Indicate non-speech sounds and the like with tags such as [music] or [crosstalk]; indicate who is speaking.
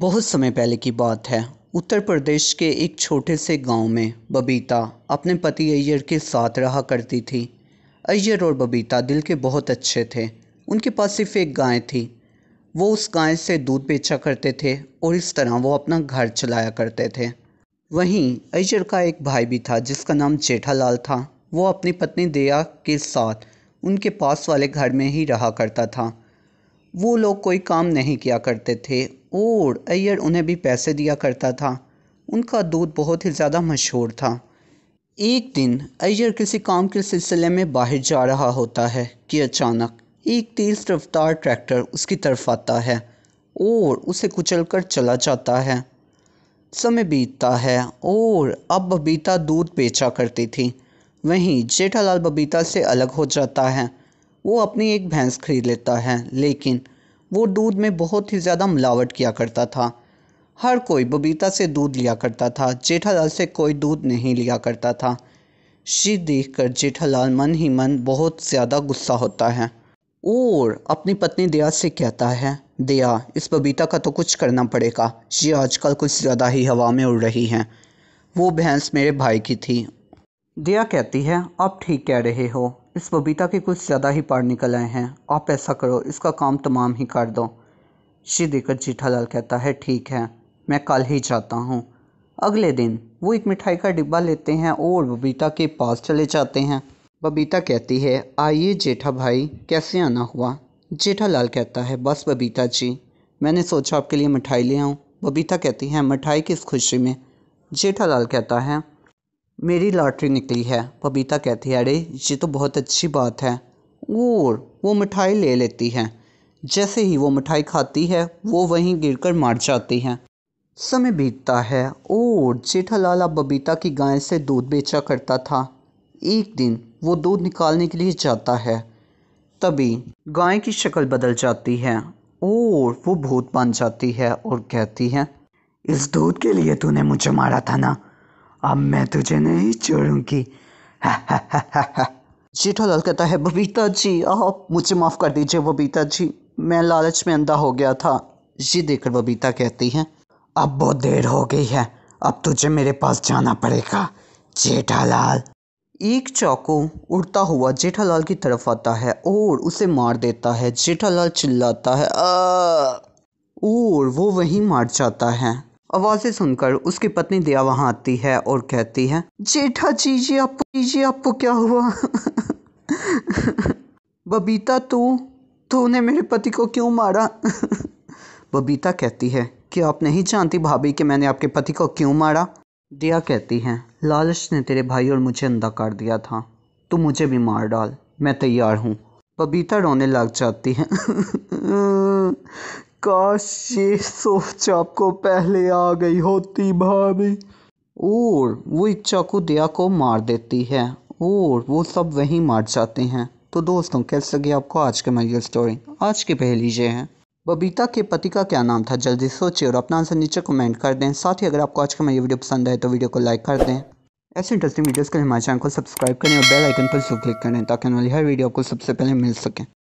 Speaker 1: बहुत समय पहले की बात है उत्तर प्रदेश के एक छोटे से गांव में बबीता अपने पति अय्यर के साथ रहा करती थी अय्यर और बबीता दिल के बहुत अच्छे थे उनके पास सिर्फ एक गाय थी वो उस गाय से दूध बेचा करते थे और इस तरह वो अपना घर चलाया करते थे वहीं अय्यर का एक भाई भी था जिसका नाम जेठालाल था वो अपनी पत्नी दया के साथ उनके पास वाले घर में ही रहा करता था वो लोग कोई काम नहीं किया करते थे और अय्यर उन्हें भी पैसे दिया करता था उनका दूध बहुत ही ज़्यादा मशहूर था एक दिन अय्यर किसी काम के सिलसिले में बाहर जा रहा होता है कि अचानक एक तेज़ रफ्तार ट्रैक्टर उसकी तरफ आता है और उसे कुचल कर चला जाता है समय बीतता है और अब बबीता दूध बेचा करती थी वहीं जेठालाल बबीता से अलग हो जाता है वो अपनी एक भैंस खरीद लेता है लेकिन वो दूध में बहुत ही ज़्यादा मिलावट किया करता था हर कोई बबीता से दूध लिया करता था जेठालाल से कोई दूध नहीं लिया करता था शी देख कर जेठालाल मन ही मन बहुत ज़्यादा गुस्सा होता है और अपनी पत्नी दया से कहता है दया इस बबीता का तो कुछ करना पड़ेगा ये आजकल कुछ ज़्यादा ही हवा में उड़ रही है वो भैंस मेरे भाई की थी दया कहती है आप ठीक कह रहे हो इस बबीता के कुछ ज़्यादा ही पार निकल आए हैं आप ऐसा करो इसका काम तमाम ही कर दो श्री श्रीधीकर लाल कहता है ठीक है मैं कल ही जाता हूँ अगले दिन वो एक मिठाई का डिब्बा लेते हैं और बबीता के पास चले जाते हैं बबीता कहती है आइए जेठा भाई कैसे आना हुआ जेठालाल कहता है बस बबीता जी मैंने सोचा आपके लिए मिठाई ले आऊँ बबीता कहती है मिठाई किस खुशी में जेठालाल कहता है मेरी लॉटरी निकली है बबीता कहती है अरे ये तो बहुत अच्छी बात है और वो मिठाई ले लेती है जैसे ही वो मिठाई खाती है वो वहीं गिरकर मर जाती है समय बीतता है और जेठालाल अब बबीता की गाय से दूध बेचा करता था एक दिन वो दूध निकालने के लिए जाता है तभी गाय की शक्ल बदल जाती है और वो भूत बन जाती है और कहती है इस दूध के लिए तूने मुझे मारा था ना अब मैं तुझे नहीं छोड़ूंगी [laughs] लाल कहता है बबीता जी आप मुझे माफ़ कर दीजिए बबीता जी मैं लालच में अंधा हो गया था ये देखकर बबीता कहती है अब बहुत देर हो गई है अब तुझे मेरे पास जाना पड़ेगा जेठालाल एक चाकू उड़ता हुआ जेठालाल की तरफ आता है और उसे मार देता है जेठालाल चिल्लाता है और वो वहीं मार जाता है आवाज़ें सुनकर उसकी पत्नी दिया वहां आती है और कहती है जेठा जी जी आपको जी आपको क्या हुआ [laughs] बबीता तू तूने मेरे पति को क्यों मारा [laughs] बबीता कहती है कि आप नहीं जानती भाभी कि मैंने आपके पति को क्यों मारा दिया कहती है लालच ने तेरे भाई और मुझे अंधा कर दिया था तू मुझे भी मार डाल मैं तैयार हूँ बबीता रोने लग जाती है [laughs] काश ये सोच आपको पहले आ गई होती भाभी और वो इच्छा को दया को मार देती है और वो सब वहीं मार जाते हैं तो दोस्तों कैसे लगी आपको आज के ये स्टोरी आज की पहली ये है बबीता के पति का क्या नाम था जल्दी सोचिए और अपना आंसर नीचे कमेंट कर दें साथ ही अगर आपको आज का मेरी वीडियो पसंद आए तो वीडियो को लाइक कर दें ऐसे इंटरेस्टिंग वीडियोस के लिए हमारे चैनल को सब्सक्राइब करें और बेल आइकन पर जरूर क्लिक करें ताकि हमारी हर वीडियो आपको सबसे पहले मिल सके